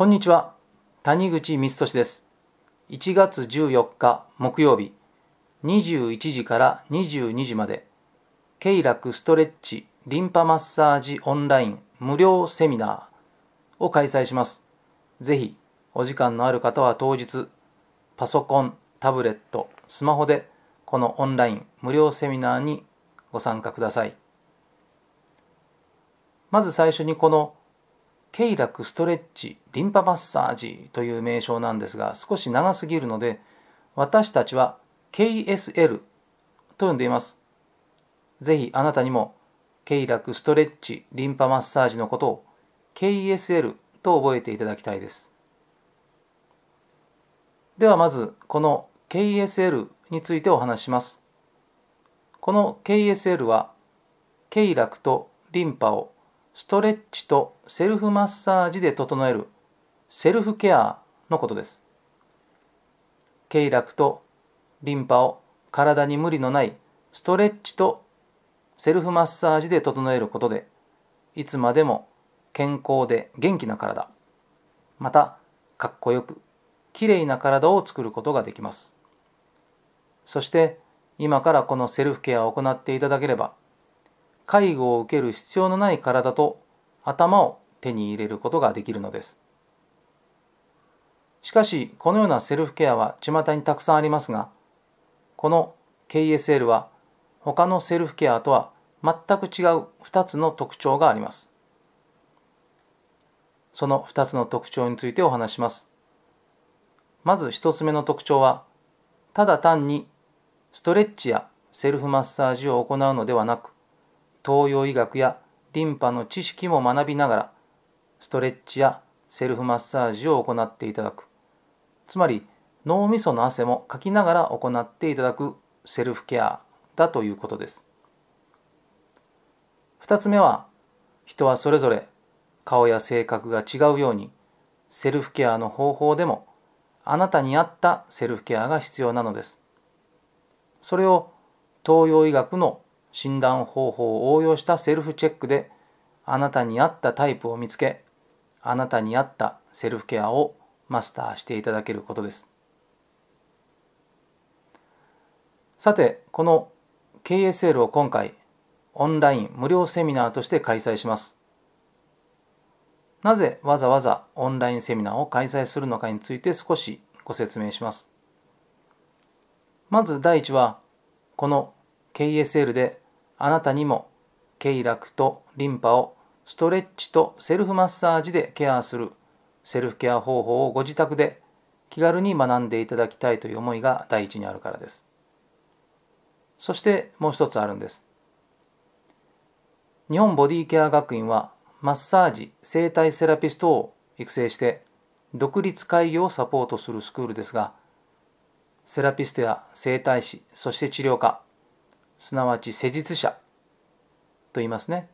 こんにちは谷口光俊です1月14日木曜日21時から22時まで経絡ストレッチリンパマッサージオンライン無料セミナーを開催しますぜひお時間のある方は当日パソコンタブレットスマホでこのオンライン無料セミナーにご参加くださいまず最初にこの経絡ストレッチリンパマッサージという名称なんですが少し長すぎるので私たちは KSL と呼んでいますぜひあなたにも経絡ストレッチリンパマッサージのことを KSL と覚えていただきたいですではまずこの KSL についてお話しますこの KSL は経絡とリンパをストレッチとセルフマッサージで整えるセルフケアのことです経絡とリンパを体に無理のないストレッチとセルフマッサージで整えることでいつまでも健康で元気な体またかっこよくきれいな体を作ることができますそして今からこのセルフケアを行っていただければ介護を受ける必要のない体と頭を手に入れることができるのです。しかし、このようなセルフケアは巷にたくさんありますが、この KSL は他のセルフケアとは全く違う2つの特徴があります。その2つの特徴についてお話します。まず1つ目の特徴は、ただ単にストレッチやセルフマッサージを行うのではなく、東洋医学やリンパの知識も学びながらストレッチやセルフマッサージを行っていただくつまり脳みその汗もかきながら行っていただくセルフケアだということです2つ目は人はそれぞれ顔や性格が違うようにセルフケアの方法でもあなたに合ったセルフケアが必要なのですそれを東洋医学の診断方法を応用したセルフチェックであなたに合ったタイプを見つけあなたに合ったセルフケアをマスターしていただけることですさてこの KSL を今回オンライン無料セミナーとして開催しますなぜわざわざオンラインセミナーを開催するのかについて少しご説明しますまず第一はこの KSL であなたにも経絡とリンパをストレッチとセルフマッサージでケアするセルフケア方法をご自宅で気軽に学んでいただきたいという思いが第一にあるからですそしてもう一つあるんです日本ボディケア学院はマッサージ生体セラピストを育成して独立会議をサポートするスクールですがセラピストや整体師そして治療家すなわち施術者と言いますね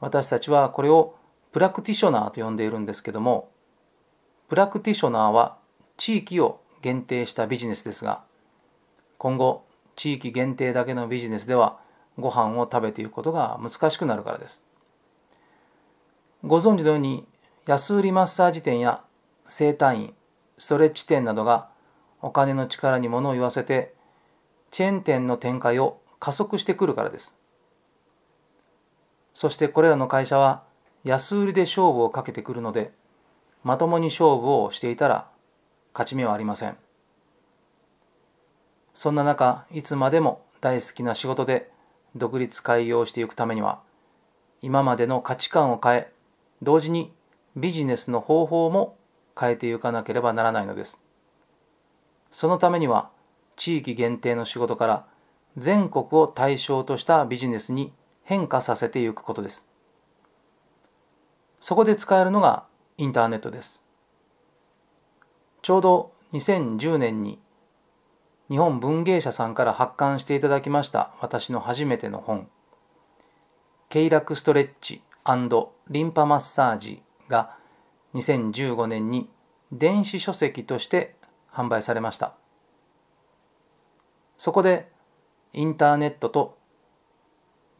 私たちはこれをプラクティショナーと呼んでいるんですけどもプラクティショナーは地域を限定したビジネスですが今後地域限定だけのビジネスではご飯を食べていくことが難しくなるからですご存知のように安売りマッサージ店や整体院ストレッチ店などがお金の力に物を言わせてチェーン店の展開を加速してくるからです。そしてこれらの会社は安売りで勝負をかけてくるので、まともに勝負をしていたら勝ち目はありません。そんな中、いつまでも大好きな仕事で独立開業していくためには、今までの価値観を変え、同時にビジネスの方法も変えていかなければならないのです。そのためには、地域限定の仕事から全国を対象としたビジネスに変化させていくことです。そこで使えるのがインターネットです。ちょうど2010年に日本文芸社さんから発刊していただきました私の初めての本「経絡ストレッチリンパマッサージ」が2015年に電子書籍として販売されましたそこでインターネットと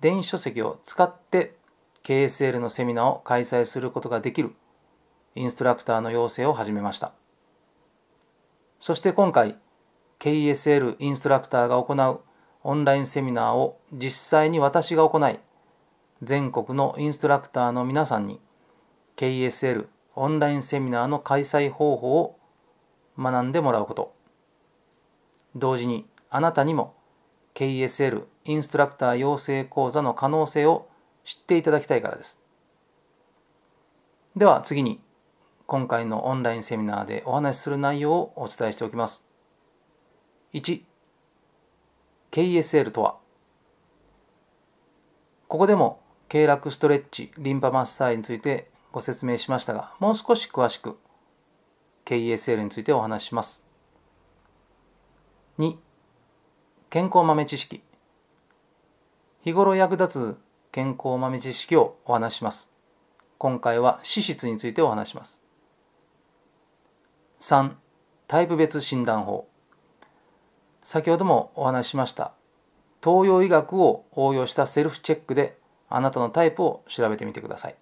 電子書籍を使って KSL のセミナーを開催することができるインストラクターの養成を始めましたそして今回 KSL インストラクターが行うオンラインセミナーを実際に私が行い全国のインストラクターの皆さんに KSL オンラインセミナーの開催方法を学んでもらうこと同時にあなたにも KSL インストラクター養成講座の可能性を知っていただきたいからです。では次に今回のオンラインセミナーでお話しする内容をお伝えしておきます。1 KSL とはここでも経絡ストレッチリンパマッサージについてご説明しましたがもう少し詳しく KSL についてお話しします。2健康豆知識日頃役立つ健康豆知識をお話します今回は脂質についてお話します3タイプ別診断法先ほどもお話ししました東洋医学を応用したセルフチェックであなたのタイプを調べてみてください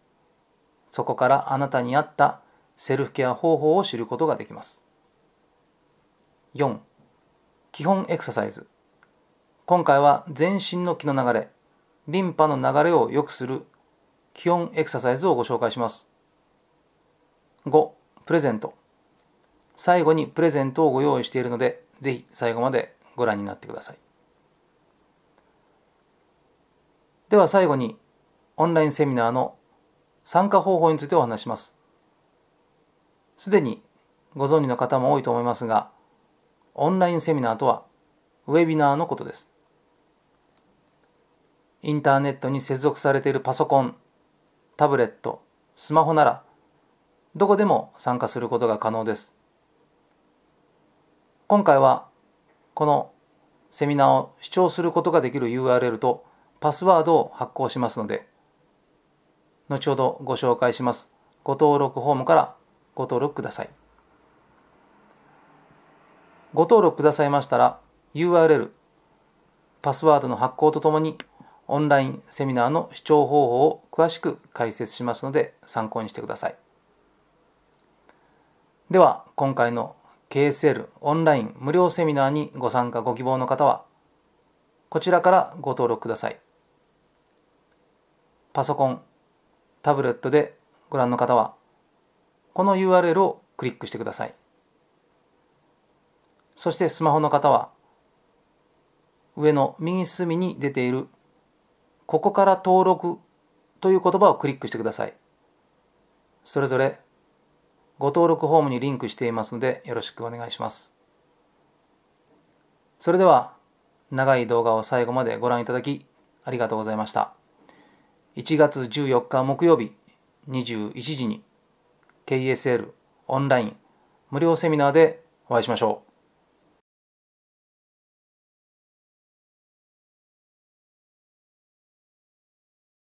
そこからあなたに合ったセルフケア方法を知ることができます4基本エクササイズ今回は全身の気の流れリンパの流れを良くする基本エクササイズをご紹介します5プレゼント最後にプレゼントをご用意しているのでぜひ最後までご覧になってくださいでは最後にオンラインセミナーの参加方法についてお話します。すでにご存知の方も多いと思いますが、オンラインセミナーとはウェビナーのことです。インターネットに接続されているパソコン、タブレット、スマホなら、どこでも参加することが可能です。今回は、このセミナーを視聴することができる URL とパスワードを発行しますので、後ほどご紹介します。ご登録フォームからご登録ください。ご登録くださいましたら、URL、パスワードの発行とともにオンラインセミナーの視聴方法を詳しく解説しますので参考にしてくださいでは今回の KSL オンライン無料セミナーにご参加ご希望の方はこちらからご登録くださいパソコンタブレットでご覧の方はこの URL をクリックしてくださいそしてスマホの方は上の右隅に出ているここから登録という言葉をクリックしてください。それぞれご登録フォームにリンクしていますのでよろしくお願いします。それでは長い動画を最後までご覧いただきありがとうございました。1月14日木曜日21時に KSL オンライン無料セミナーでお会いしましょう。